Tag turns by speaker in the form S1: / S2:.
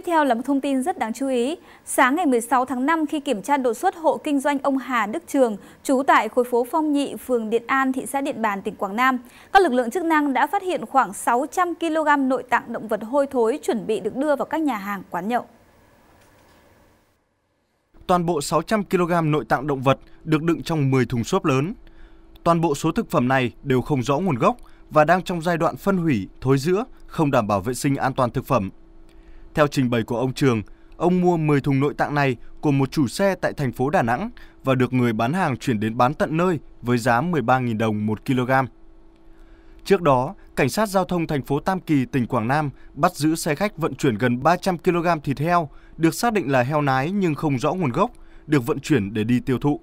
S1: Tiếp theo là một thông tin rất đáng chú ý. Sáng ngày 16 tháng 5 khi kiểm tra đột xuất hộ kinh doanh ông Hà Đức Trường, trú tại khối phố Phong Nhị, phường Điện An, thị xã Điện Bàn, tỉnh Quảng Nam, các lực lượng chức năng đã phát hiện khoảng 600 kg nội tạng động vật hôi thối chuẩn bị được đưa vào các nhà hàng quán nhậu.
S2: Toàn bộ 600 kg nội tạng động vật được đựng trong 10 thùng xốp lớn. Toàn bộ số thực phẩm này đều không rõ nguồn gốc và đang trong giai đoạn phân hủy, thối rữa, không đảm bảo vệ sinh an toàn thực phẩm. Theo trình bày của ông Trường, ông mua 10 thùng nội tạng này của một chủ xe tại thành phố Đà Nẵng và được người bán hàng chuyển đến bán tận nơi với giá 13.000 đồng 1 kg. Trước đó, cảnh sát giao thông thành phố Tam Kỳ, tỉnh Quảng Nam bắt giữ xe khách vận chuyển gần 300 kg thịt heo, được xác định là heo nái nhưng không rõ nguồn gốc, được
S3: vận chuyển để đi tiêu thụ.